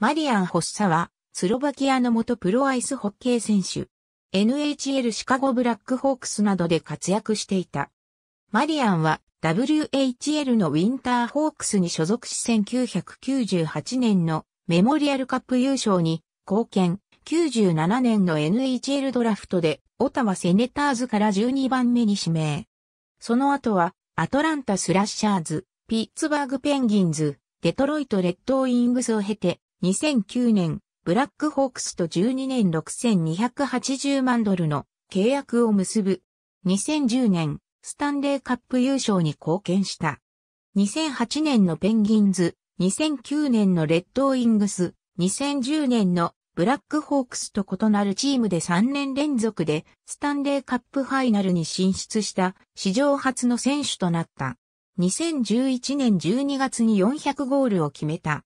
マリアン・ホッサは、スロバキアの元プロアイスホッケー選手。NHL シカゴブラックホークスなどで活躍していた。マリアンは WHL のウィンターホークスに所属し1998年のメモリアルカップ優勝に貢献、97年の NHL ドラフトでオタワセネターズから12番目に指名。その後はアトランタスラッシャーズ、ピッツバーグペンギンズ、デトロイトレッドウィングスを経て2009年、ブラックホークスと12年6280万ドルの契約を結ぶ。2010年、スタンレーカップ優勝に貢献した。2008年のペンギンズ、2009年のレッドウィングス、2010年のブラックホークスと異なるチームで3年連続でスタンレーカップファイナルに進出した史上初の選手となった。2011年12月に400ゴールを決めた。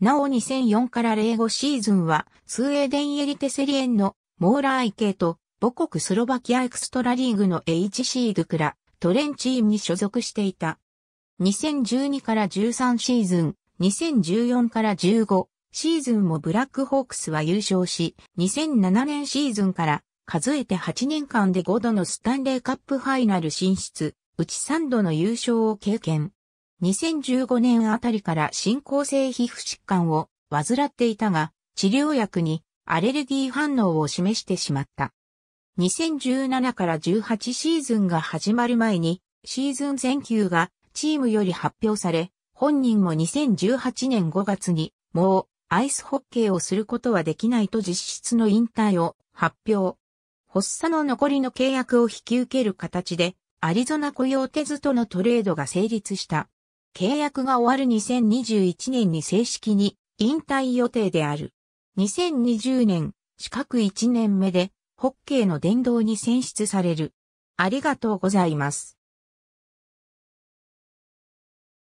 なお2004から05シーズンは、スウェーデンエリテセリエンのモーラーイ系と、母国スロバキアエクストラリーグの HC ドクラ、トレンチームに所属していた。2012から13シーズン、2014から15シーズンもブラックホークスは優勝し、2007年シーズンから数えて8年間で5度のスタンレーカップファイナル進出、うち3度の優勝を経験。2015年あたりから進行性皮膚疾患を患っていたが、治療薬にアレルギー反応を示してしまった。2017から18シーズンが始まる前に、シーズン全球がチームより発表され、本人も2018年5月に、もうアイスホッケーをすることはできないと実質の引退を発表。発作の残りの契約を引き受ける形で、アリゾナ雇用手図とのトレードが成立した。契約が終わる2021年に正式に引退予定である。2020年、資格1年目で、ホッケーの殿堂に選出される。ありがとうございます。